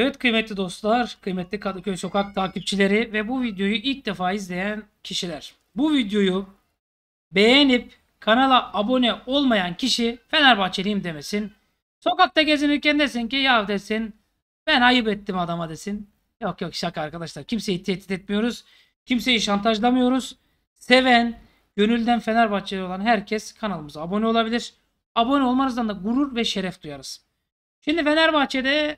Evet kıymetli dostlar, kıymetli Kadıköy Sokak takipçileri ve bu videoyu ilk defa izleyen kişiler. Bu videoyu beğenip kanala abone olmayan kişi Fenerbahçeliyim demesin. Sokakta gezinirken desin ki ya desin ben ayıp ettim adama desin. Yok yok şaka arkadaşlar. Kimseyi tehdit etmiyoruz. Kimseyi şantajlamıyoruz. Seven, gönülden Fenerbahçeli olan herkes kanalımıza abone olabilir. Abone olmanızdan da gurur ve şeref duyarız. Şimdi Fenerbahçe'de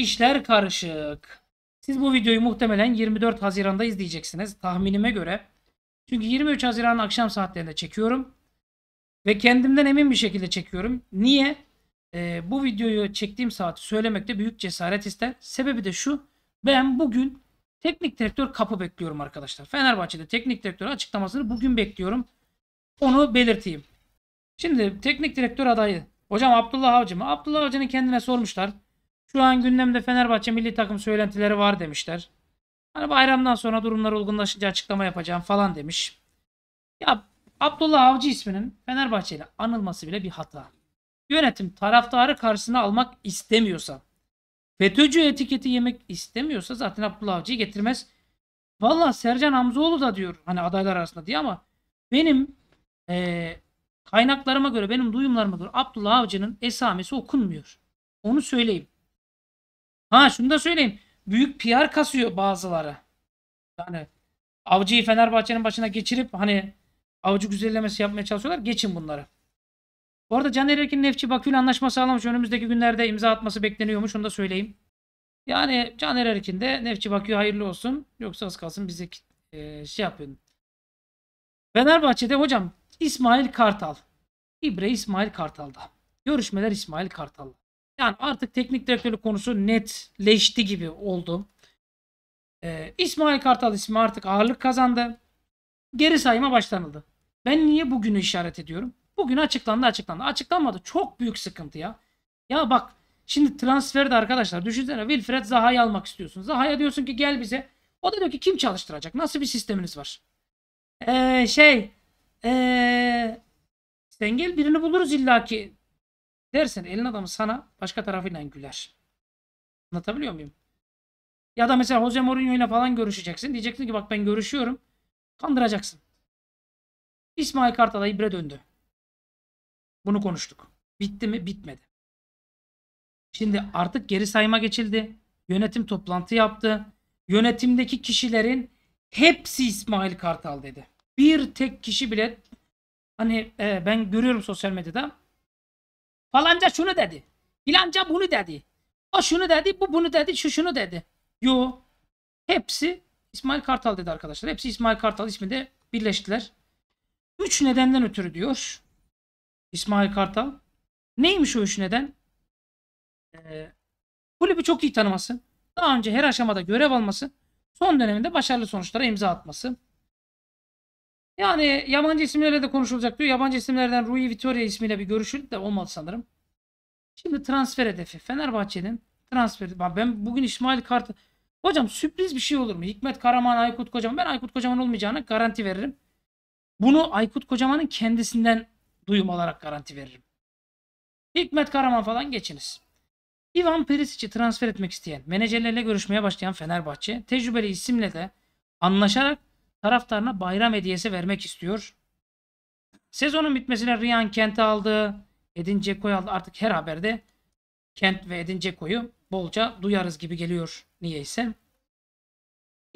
İşler karışık. Siz bu videoyu muhtemelen 24 Haziran'da izleyeceksiniz tahminime göre. Çünkü 23 Haziran akşam saatlerinde çekiyorum. Ve kendimden emin bir şekilde çekiyorum. Niye? Ee, bu videoyu çektiğim saati söylemekte büyük cesaret ister. Sebebi de şu. Ben bugün teknik direktör kapı bekliyorum arkadaşlar. Fenerbahçe'de teknik direktör açıklamasını bugün bekliyorum. Onu belirteyim. Şimdi teknik direktör adayı. Hocam Abdullah Avcı mı? Abdullah Avcı'nın kendine sormuşlar. Şu an gündemde Fenerbahçe milli takım söylentileri var demişler. Hani bayramdan sonra durumlar olgunlaşınca açıklama yapacağım falan demiş. Ya Abdullah Avcı isminin Fenerbahçe ile anılması bile bir hata. Yönetim taraftarı karşısına almak istemiyorsa, FETÖ'cü etiketi yemek istemiyorsa zaten Abdullah Avcı'yı getirmez. Valla Sercan Hamzoğlu da diyor hani adaylar arasında diye ama benim e, kaynaklarıma göre benim duyumlarıma göre Abdullah Avcı'nın esamesi okunmuyor. Onu söyleyeyim. Ha şunu da söyleyeyim. Büyük PR kasıyor bazıları. Yani Avcı'yı Fenerbahçe'nin başına geçirip hani Avcı güzellemesi yapmaya çalışıyorlar. Geçin bunları. Bu arada Caner Erkin, Nefçi Bakü ile anlaşma sağlamış. Önümüzdeki günlerde imza atması bekleniyormuş. Onu da söyleyeyim. Yani Caner Erkin de Nefçi Bakü hayırlı olsun. Yoksa az kalsın bize e, şey yapın. Fenerbahçe'de hocam İsmail Kartal. İbre İsmail Kartal'da. Görüşmeler İsmail Kartal'da. Yani artık teknik direktörlük konusu netleşti gibi oldu. Ee, İsmail Kartal ismi artık ağırlık kazandı. Geri sayıma başlanıldı. Ben niye bugünü işaret ediyorum? Bugün açıklandı açıklandı. Açıklanmadı. Çok büyük sıkıntı ya. Ya bak şimdi transferde arkadaşlar düşünsene Wilfred Zaha'yı almak istiyorsun. Zaha'ya diyorsun ki gel bize. O da diyor ki kim çalıştıracak? Nasıl bir sisteminiz var? Ee, şey ee, sen gel birini buluruz illaki dersen elin adamı sana başka tarafıyla güler. Anlatabiliyor muyum? Ya da mesela Jose Mourinho ile falan görüşeceksin. Diyeceksin ki bak ben görüşüyorum. Kandıracaksın. İsmail Kartal'a ibre döndü. Bunu konuştuk. Bitti mi? Bitmedi. Şimdi artık geri sayma geçildi. Yönetim toplantı yaptı. Yönetimdeki kişilerin hepsi İsmail Kartal dedi. Bir tek kişi bile hani e, ben görüyorum sosyal medyada Falanca şunu dedi. Filanca bunu dedi. O şunu dedi, bu bunu dedi, şu şunu dedi. Yo. Hepsi İsmail Kartal dedi arkadaşlar. Hepsi İsmail Kartal isminde birleştiler. Üç nedenden ötürü diyor İsmail Kartal. Neymiş o üç neden? Ee, kulübü çok iyi tanıması, daha önce her aşamada görev alması, son döneminde başarılı sonuçlara imza atması. Yani yabancı isimlerle de konuşulacak diyor. Yabancı isimlerden Rui Vitoria ismiyle bir görüşün de olmaz sanırım. Şimdi transfer hedefi. Fenerbahçe'nin transferi. Ben bugün İsmail Kartal... Hocam sürpriz bir şey olur mu? Hikmet Karaman, Aykut Kocaman. Ben Aykut Kocaman olmayacağını garanti veririm. Bunu Aykut Kocaman'ın kendisinden duyum olarak garanti veririm. Hikmet Karaman falan geçiniz. Ivan Perisic'i transfer etmek isteyen, menajerlerle görüşmeye başlayan Fenerbahçe, tecrübeli isimle de anlaşarak taraftarına bayram hediyesi vermek istiyor. Sezonun bitmesine Ryan Kent'i aldı. Edin Ceko'yu aldı. Artık her haberde Kent ve Edin Ceko'yu bolca duyarız gibi geliyor niyeyse.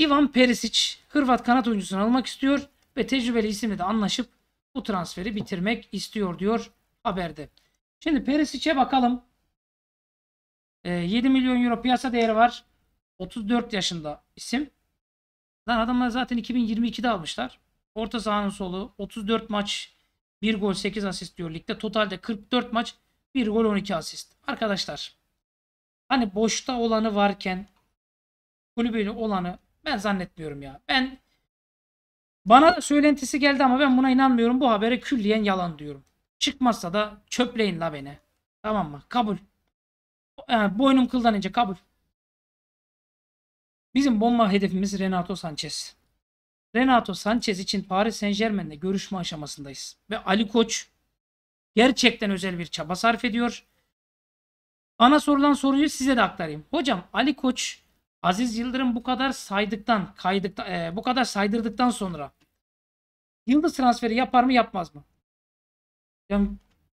Ivan Perisic Hırvat kanat oyuncusunu almak istiyor ve tecrübeli isimle de anlaşıp bu transferi bitirmek istiyor diyor haberde. Şimdi Perisic'e bakalım. E, ee, 7 milyon euro piyasa değeri var. 34 yaşında isim. Lan adamlar zaten 2022'de almışlar. Orta sahanın solu 34 maç 1 gol 8 asist diyor ligde. Totalde 44 maç 1 gol 12 asist. Arkadaşlar hani boşta olanı varken kulübüyle olanı ben zannetmiyorum ya. Ben bana söylentisi geldi ama ben buna inanmıyorum. Bu habere külliyen yalan diyorum. Çıkmazsa da çöpleyin la beni. Tamam mı? Kabul. Yani boynum kıldan ince kabul. Bizim bomba hedefimiz Renato Sanchez. Renato Sanchez için Paris Saint Germain'le görüşme aşamasındayız. Ve Ali Koç gerçekten özel bir çaba sarf ediyor. Ana sorulan soruyu size de aktarayım. Hocam Ali Koç Aziz Yıldırım bu kadar saydıktan, kaydıktan, e, bu kadar saydırdıktan sonra yıldız transferi yapar mı yapmaz mı? Yani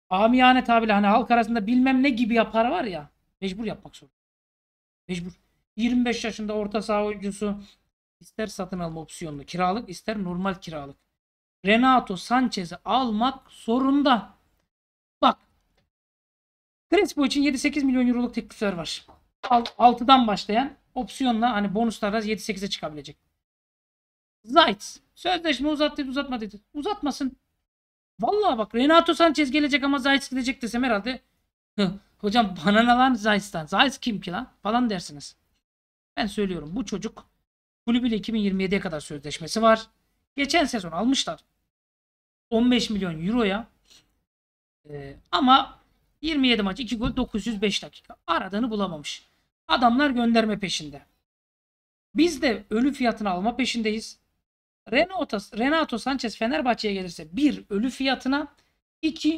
amiyane tabirle hani halk arasında bilmem ne gibi yapar var ya mecbur yapmak zorunda. Mecbur. 25 yaşında orta saha oyuncusu ister satın alma opsiyonlu kiralık ister normal kiralık. Renato Sanchez'i almak zorunda. Bak. Crespo için 7-8 milyon euroluk teklifler var. 6'dan başlayan opsiyonla hani bonuslarla 7-8'e çıkabilecek. Zayt. Sözleşme uzat dedi uzatma dedi. Uzatmasın. Vallahi bak Renato Sanchez gelecek ama Zayt gidecek desem herhalde Hocam bana ne lan Zayt'tan? Zayt kim ki lan? Falan dersiniz. Ben söylüyorum bu çocuk kulübüyle 2027'ye kadar sözleşmesi var. Geçen sezon almışlar. 15 milyon euroya. Ee, ama 27 maç 2 gol 905 dakika. Aradığını bulamamış. Adamlar gönderme peşinde. Biz de ölü fiyatını alma peşindeyiz. Renato, Renato Sanchez Fenerbahçe'ye gelirse bir ölü fiyatına iki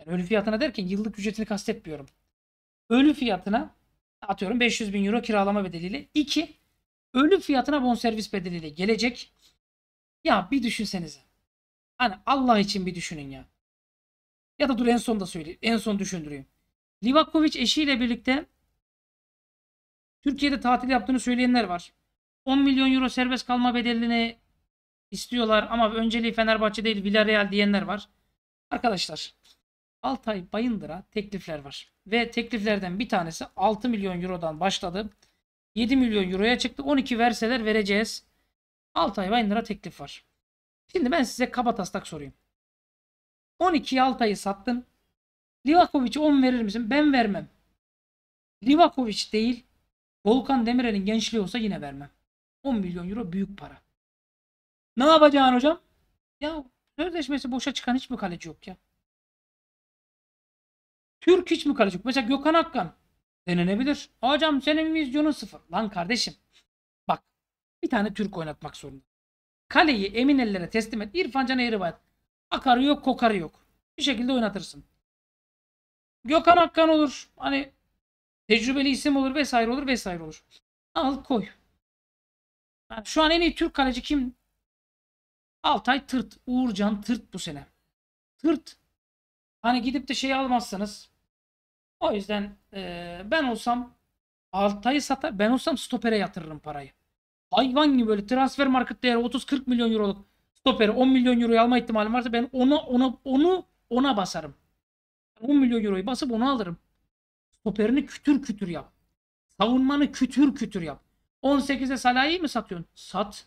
yani ölü fiyatına derken yıllık ücretini kastetmiyorum. Ölü fiyatına atıyorum 500 bin euro kiralama bedeliyle. 2. Ölü fiyatına bonservis bedeliyle gelecek. Ya bir düşünsenize. Hani Allah için bir düşünün ya. Ya da dur en son da söyleyeyim. En son düşündürüyüm. Livakovic eşiyle birlikte Türkiye'de tatil yaptığını söyleyenler var. 10 milyon euro serbest kalma bedelini istiyorlar ama önceliği Fenerbahçe değil Villarreal diyenler var. Arkadaşlar Altay Bayındır'a teklifler var. Ve tekliflerden bir tanesi 6 milyon eurodan başladı. 7 milyon euroya çıktı. 12 verseler vereceğiz. Altay Bayındır'a teklif var. Şimdi ben size kaba taslak sorayım. 12 Altay'ı sattın. Livakovic'e 10 verir misin? Ben vermem. Livakovic değil. Volkan Demirel'in gençliği olsa yine vermem. 10 milyon euro büyük para. Ne yapacaksın hocam? Ya sözleşmesi boşa çıkan hiçbir kaleci yok ya. Türk hiç mi kalacak? Mesela Gökhan Akkan denenebilir. Hocam senin vizyonun sıfır. Lan kardeşim bak bir tane Türk oynatmak zorunda. Kaleyi emin ellere teslim et. İrfan Can'a rivayet. Akarı yok kokarı yok. Bir şekilde oynatırsın. Gökhan Akkan olur. Hani tecrübeli isim olur vesaire olur vesaire olur. Al koy. Yani şu an en iyi Türk kaleci kim? Altay Tırt. Uğurcan Tırt bu sene. Tırt. Hani gidip de şey almazsanız o yüzden e, ben olsam Altay'ı satar. Ben olsam stopere yatırırım parayı. Hayvan gibi böyle transfer market değeri 30-40 milyon euroluk stoperi 10 milyon euroyu alma ihtimalim varsa ben onu ona onu ona basarım. 10 milyon euroyu basıp onu alırım. Stoperini kütür kütür yap. Savunmanı kütür kütür yap. 18'e Salah'ı mı satıyorsun? Sat.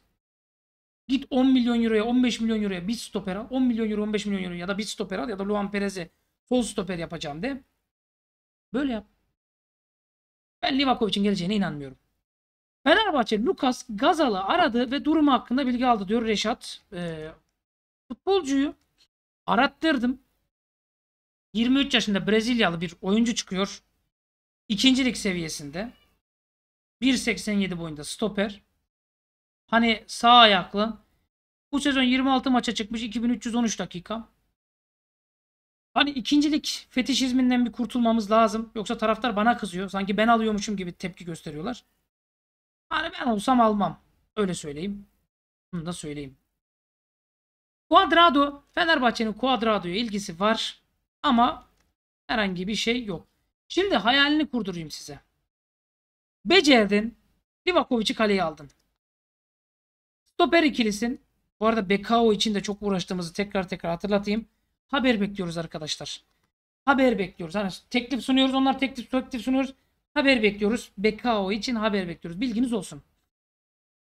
Git 10 milyon euroya 15 milyon euroya bir stoper al. 10 milyon euro 15 milyon euro ya da bir stoper al ya da Luan Perez'i sol stoper yapacağım de. Böyle yap. Ben Livakovic'in geleceğine inanmıyorum. Fenerbahçe Lucas Gazal'ı aradı ve durumu hakkında bilgi aldı diyor Reşat. Ee, futbolcuyu arattırdım. 23 yaşında Brezilyalı bir oyuncu çıkıyor. İkincilik seviyesinde. 1.87 boyunda stoper. Hani sağ ayaklı. Bu sezon 26 maça çıkmış 2313 dakika. Hani ikincilik fetişizminden bir kurtulmamız lazım. Yoksa taraftar bana kızıyor. Sanki ben alıyormuşum gibi tepki gösteriyorlar. Hani ben olsam almam. Öyle söyleyeyim. Bunu da söyleyeyim. Cuadrado. Fenerbahçe'nin Cuadrado'ya ilgisi var. Ama herhangi bir şey yok. Şimdi hayalini kurdurayım size. Becerdin. Livakovic'i kaleye aldın. Stoper ikilisin. Bu arada Bekao için de çok uğraştığımızı tekrar tekrar hatırlatayım. Haber bekliyoruz arkadaşlar. Haber bekliyoruz. Hani teklif sunuyoruz. Onlar teklif, teklif sunuyoruz. Haber bekliyoruz. Bekao için haber bekliyoruz. Bilginiz olsun.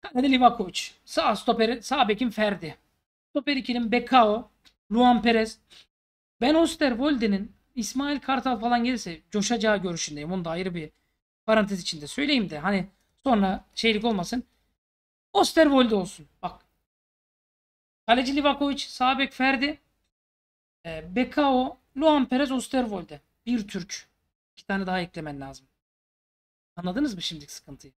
Kanede Livakovic. Sağ stoperi, sağ bekim Ferdi. Stoper 2'nin Bekao. Luan Perez. Ben Osterwolde'nin İsmail Kartal falan gelirse coşacağı görüşündeyim. Onu da ayrı bir parantez içinde söyleyeyim de hani sonra şeylik olmasın. Osterwolde olsun. Bak. Kaleci Livakovic, sağ bek Ferdi, e, Bekao, Luan Perez, Osterwolde. Bir Türk. İki tane daha eklemen lazım. Anladınız mı şimdiki sıkıntıyı?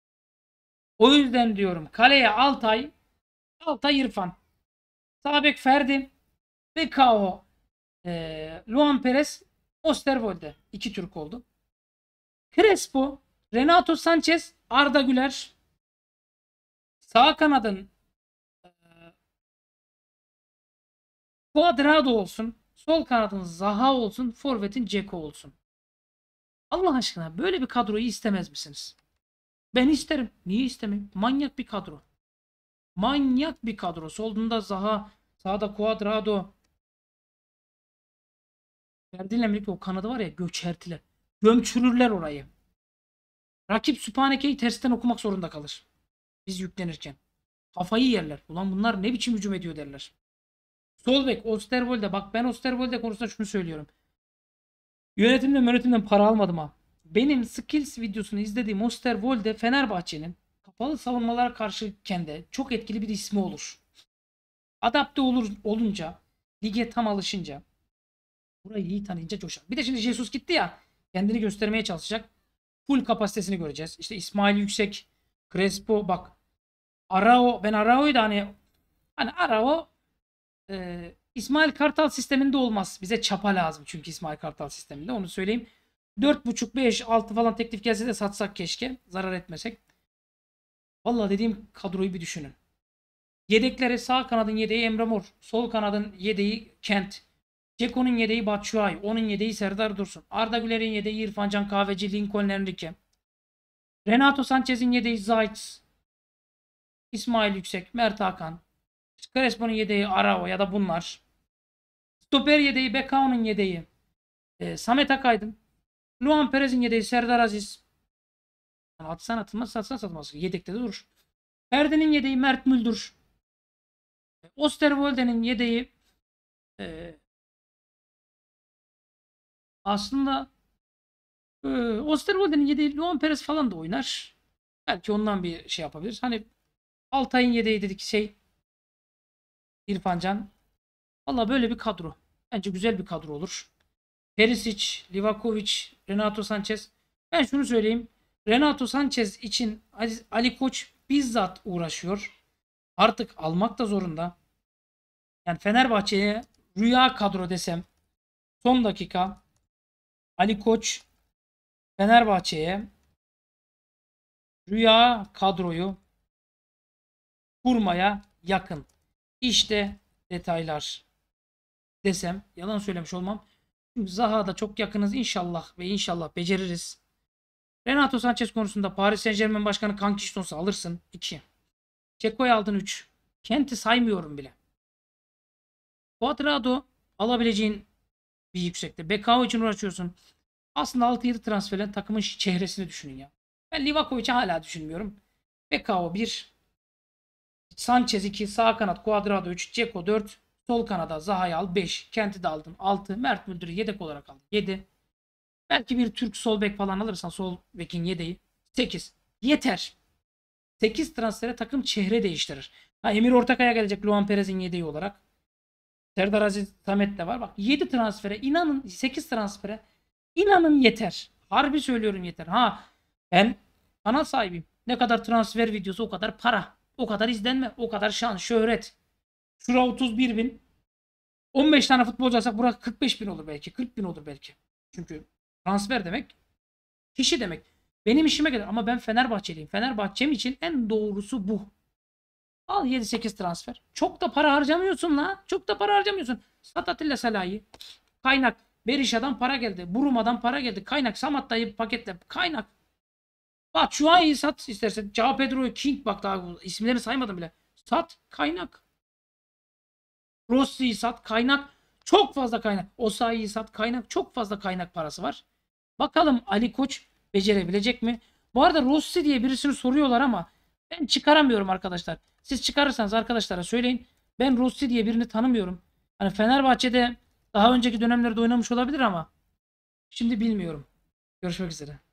O yüzden diyorum kaleye Altay, Altay İrfan. Sabek Ferdi, Bekao, e, Luan Perez, Osterwolde. iki Türk oldu. Crespo, Renato Sanchez, Arda Güler. Sağ kanadın e, Cuadrado olsun. Sol kanadın Zaha olsun, forvetin Ceko olsun. Allah aşkına böyle bir kadroyu istemez misiniz? Ben isterim. Niye istemeyim? Manyak bir kadro. Manyak bir kadro. Solunda Zaha, sağda Cuadrado. Ferdi'yle birlikte o kanadı var ya göçertiler. Gömçürürler orayı. Rakip Süphaneke'yi tersten okumak zorunda kalır. Biz yüklenirken. Kafayı yerler. Ulan bunlar ne biçim hücum ediyor derler. Sol bek Osterwolde. Bak ben Osterwolde konusunda şunu söylüyorum. Yönetimden yönetimden para almadım ha. Benim Skills videosunu izlediğim Osterwolde Fenerbahçe'nin kapalı savunmalara karşı kendi çok etkili bir ismi olur. Adapte olur olunca, lige tam alışınca, burayı iyi tanıyınca coşar. Bir de şimdi Jesus gitti ya, kendini göstermeye çalışacak. Full kapasitesini göreceğiz. İşte İsmail Yüksek, Crespo bak. Arao, ben Arao'yu da hani hani Arao ee, İsmail Kartal sisteminde olmaz. Bize çapa lazım çünkü İsmail Kartal sisteminde. Onu söyleyeyim. 4.5-5 6 falan teklif gelse de satsak keşke. Zarar etmesek. Vallahi dediğim kadroyu bir düşünün. yedekleri sağ kanadın yedeği Emre Mor. Sol kanadın yedeği Kent. Ceko'nun yedeği Batshuayi. Onun yedeği Serdar Dursun. Arda Güler'in yedeği İrfan Can Kahveci. Lincoln Enrique. Renato Sanchez'in yedeği Zayt. İsmail Yüksek. Mert Hakan. Crespo'nun yedeği Arao ya da bunlar. Stoper yedeği Bekao'nun yedeği e, Samet Akaydın. Luan Perez'in yedeği Serdar Aziz. Yani atsan atılmaz satsan satılmaz. Yedekte de durur. Erdin'in yedeği Mert Müldür. E, Osterwolde'nin yedeği e, aslında e, Osterwolde'nin yedeği Luan Perez falan da oynar. Belki ondan bir şey yapabiliriz. Hani Altay'ın yedeği dedik şey İrfan Can. Valla böyle bir kadro. Bence güzel bir kadro olur. Perisic, Livakovic, Renato Sanchez. Ben şunu söyleyeyim. Renato Sanchez için Ali Koç bizzat uğraşıyor. Artık almak da zorunda. Yani Fenerbahçe'ye rüya kadro desem son dakika Ali Koç Fenerbahçe'ye rüya kadroyu kurmaya yakın. İşte detaylar desem yalan söylemiş olmam. Çünkü Zaha'da çok yakınız inşallah ve inşallah beceririz. Renato Sanchez konusunda Paris Saint Germain Başkanı Kankistons'u alırsın. 2. Çeko'yu aldın 3. Kent'i saymıyorum bile. Cuadrado alabileceğin bir yüksekte. Bekao için uğraşıyorsun. Aslında 6-7 transferle takımın çehresini düşünün ya. Ben Livakovic'i hala düşünmüyorum. Bekao 1. Sanchez 2, sağ kanat Cuadrado 3, Ceko 4, sol kanada Zaha'yı al 5, Kent'i de aldım, 6, Mert Müldür'ü yedek olarak aldım, 7. Belki bir Türk sol bek falan alırsan sol bekin yedeği 8. Yeter. 8 transfere takım çehre değiştirir. Ha, Emir Ortakaya gelecek Luan Perez'in yedeği olarak. Serdar Aziz Samet de var. Bak 7 transfere inanın 8 transfere inanın yeter. Harbi söylüyorum yeter. Ha ben kanal sahibiyim. Ne kadar transfer videosu o kadar para. O kadar izlenme, o kadar şan, şöhret. Şura 31 bin. 15 tane futbolcu alsak burası 45 bin olur belki. 40 bin olur belki. Çünkü transfer demek kişi demek. Benim işime gelir ama ben Fenerbahçeliyim. Fenerbahçem için en doğrusu bu. Al 7-8 transfer. Çok da para harcamıyorsun la. Çok da para harcamıyorsun. Sat Atilla Salahi. Kaynak. Berişa'dan para geldi. Buruma'dan para geldi. Kaynak. Samat paketle. Kaynak. Bak Çuay'ı sat istersen. Cao Pedro King bak daha isimlerini saymadım bile. Sat kaynak. Rossi'yi sat kaynak. Çok fazla kaynak. Osayi'yi sat kaynak. Çok fazla kaynak parası var. Bakalım Ali Koç becerebilecek mi? Bu arada Rossi diye birisini soruyorlar ama ben çıkaramıyorum arkadaşlar. Siz çıkarırsanız arkadaşlara söyleyin. Ben Rossi diye birini tanımıyorum. Hani Fenerbahçe'de daha önceki dönemlerde oynamış olabilir ama şimdi bilmiyorum. Görüşmek üzere.